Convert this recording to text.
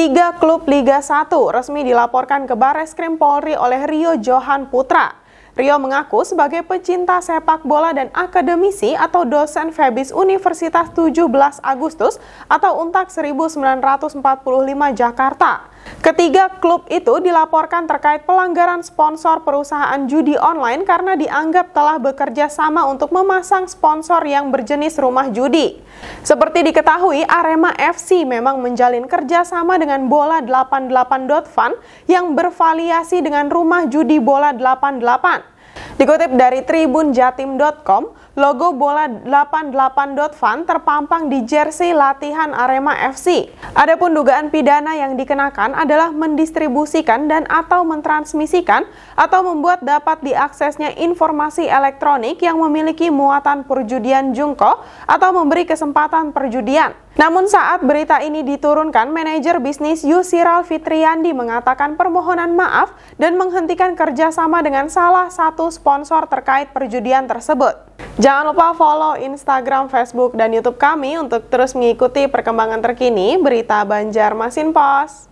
Tiga klub Liga 1 resmi dilaporkan ke Bareskrim Polri oleh Rio Johan Putra. Rio mengaku sebagai pecinta sepak bola dan akademisi atau dosen Febis Universitas 17 Agustus atau UNTAK 1945 Jakarta. Ketiga klub itu dilaporkan terkait pelanggaran sponsor perusahaan judi online karena dianggap telah bekerja sama untuk memasang sponsor yang berjenis rumah judi. Seperti diketahui, Arema FC memang menjalin kerjasama dengan Bola 88.fun yang bervaliasi dengan rumah judi Bola 88. Dikutip dari tribunjatim.com, logo bola 88.fan terpampang di jersey latihan Arema FC. Adapun dugaan pidana yang dikenakan adalah mendistribusikan dan atau mentransmisikan atau membuat dapat diaksesnya informasi elektronik yang memiliki muatan perjudian jungko atau memberi kesempatan perjudian. Namun saat berita ini diturunkan, manajer bisnis Yusiral Fitriandi mengatakan permohonan maaf dan menghentikan kerjasama dengan salah satu sponsor terkait perjudian tersebut. Jangan lupa follow Instagram, Facebook, dan Youtube kami untuk terus mengikuti perkembangan terkini berita Banjarmasin Pos.